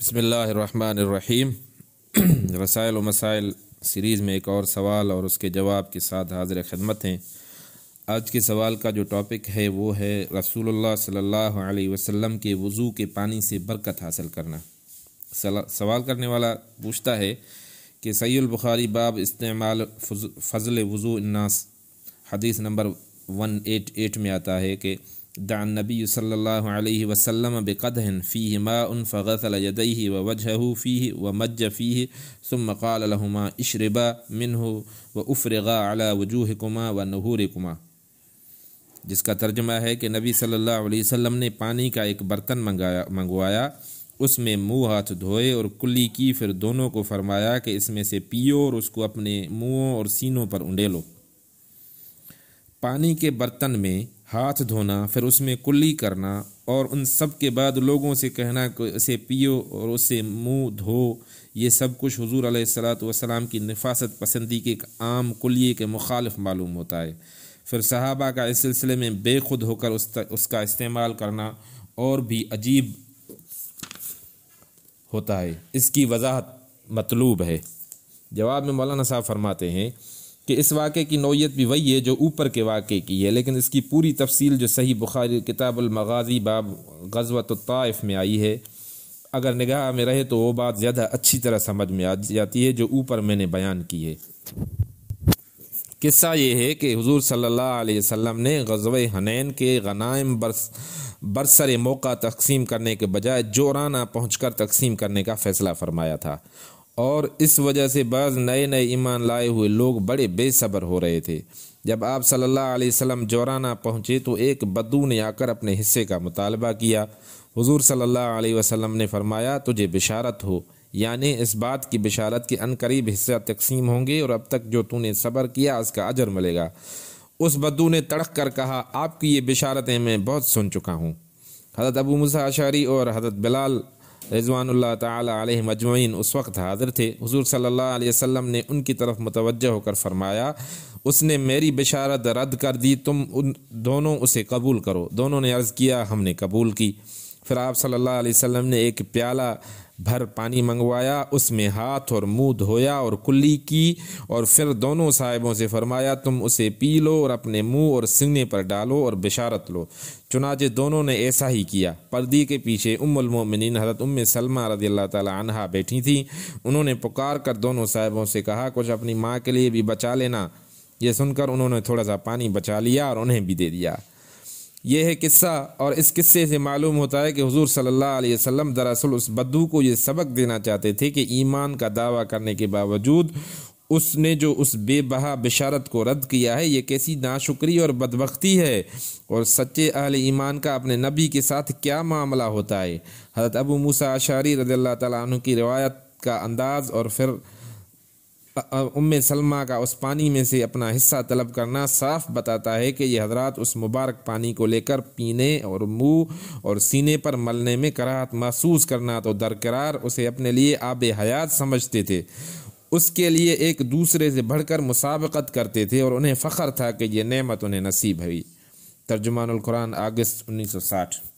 بسم اللہ الرحمن الرحیم رسائل و مسائل سیریز میں ایک اور سوال اور اس کے جواب کے ساتھ حاضر خدمت ہیں آج کے سوال کا جو ٹاپک ہے وہ ہے رسول اللہ صلی اللہ علیہ وسلم کے وضو کے پانی سے برکت حاصل کرنا سوال کرنے والا پوچھتا ہے کہ سید البخاری باب استعمال فضل وضو الناس حدیث نمبر ون ایٹ ایٹ میں آتا ہے کہ دع النبی صلی اللہ علیہ وسلم بے فيه ماء فغسل يديه ووجهه فيه ومج فيه ثم قال لهما اشربا منه وافرغا منہ وجوهکما ونهورکما جس کا ترجمہ ہے کہ نبی صلی اللہ علیہ وسلم نے پانی کا ایک برتن منگایا منگوایا اس میں منہ ہاتھ دھوئے اور کلی کی پھر دونوں کو فرمایا کہ اس میں سے پیو اور اس کو اپنے منہوں اور سینوں پر انڈے لو پانی کے برتن میں ہاتھ دھونا پھر اس میں کلی کرنا اور ان سب کے بعد لوگوں سے کہنا کہ اسے پیو اور اسے منہ دھو یہ سب کچھ حضور علیہ السلاۃ وسلام کی نفاست پسندی کے ایک عام کلیے کے مخالف معلوم ہوتا ہے پھر صحابہ کا اس سلسلے میں بے خود ہو کر اس کا استعمال کرنا اور بھی عجیب ہوتا ہے اس کی وضاحت مطلوب ہے جواب میں مولانا صاحب فرماتے ہیں کہ اس واقعے کی نوعیت بھی وہی ہے جو اوپر کے واقعے کی ہے لیکن اس کی پوری تفصیل جو صحیح بخاری کتاب المغازی باب غزوت الطائف میں آئی ہے اگر نگاہ میں رہے تو وہ بات زیادہ اچھی طرح سمجھ میں آ جاتی ہے جو اوپر میں نے بیان کی ہے قصہ یہ ہے کہ حضور صلی اللہ علیہ وسلم نے غزوہ حنین کے غنائم برس برسر موقع تقسیم کرنے کے بجائے جورانہ پہنچ کر تقسیم کرنے کا فیصلہ فرمایا تھا اور اس وجہ سے بعض نئے نئے ایمان لائے ہوئے لوگ بڑے بے صبر ہو رہے تھے جب آپ صلی اللہ علیہ وسلم جورانہ پہنچے تو ایک بدو نے آ کر اپنے حصے کا مطالبہ کیا حضور صلی اللہ علیہ وسلم نے فرمایا تجھے بشارت ہو یعنی اس بات کی بشارت کے ان قریب حصہ تقسیم ہوں گے اور اب تک جو تو نے صبر کیا اس کا اجر ملے گا اس بدو نے تڑک کر کہا آپ کی یہ بشارتیں میں بہت سن چکا ہوں حضرت ابو مذاشری اور حضرت بلال رضوان اللہ تعالی علیہ مجمعین اس وقت حاضر تھے حضور صلی اللہ علیہ وسلم نے ان کی طرف متوجہ ہو کر فرمایا اس نے میری بشارت رد کر دی تم ان دونوں اسے قبول کرو دونوں نے عرض کیا ہم نے قبول کی پھر آپ صلی اللہ علیہ وسلم نے ایک پیالہ بھر پانی منگوایا اس میں ہاتھ اور منہ دھویا اور کلی کی اور پھر دونوں صاحبوں سے فرمایا تم اسے پی لو اور اپنے منہ اور سنگنے پر ڈالو اور بشارت لو چنانچہ دونوں نے ایسا ہی کیا پردی کے پیچھے ام المومنین حضرت ام سلمہ رضی اللہ تعالی عنہا بیٹھی تھیں انہوں نے پکار کر دونوں صاحبوں سے کہا کچھ اپنی ماں کے لیے بھی بچا لینا یہ سن کر انہوں نے تھوڑا سا پانی بچا لیا اور انہیں بھی دے دیا یہ ہے قصہ اور اس قصے سے معلوم ہوتا ہے کہ حضور صلی اللہ علیہ وسلم دراصل اس بدو کو یہ سبق دینا چاہتے تھے کہ ایمان کا دعویٰ کرنے کے باوجود اس نے جو اس بے بہا بشارت کو رد کیا ہے یہ کیسی ناشکری اور بدبختی ہے اور سچے اہل ایمان کا اپنے نبی کے ساتھ کیا معاملہ ہوتا ہے حضرت ابو موسا شاری رضی اللہ تعالیٰ عنہ کی روایت کا انداز اور پھر ام سلمہ کا اس پانی میں سے اپنا حصہ طلب کرنا صاف بتاتا ہے کہ یہ حضرات اس مبارک پانی کو لے کر پینے اور منہ اور سینے پر ملنے میں کراہت محسوس کرنا تو درکرار اسے اپنے لیے آب حیات سمجھتے تھے اس کے لیے ایک دوسرے سے بڑھ کر مسابقت کرتے تھے اور انہیں فخر تھا کہ یہ نعمت انہیں نصیب ہوئی ترجمان القرآن اگست انیس سو ساٹھ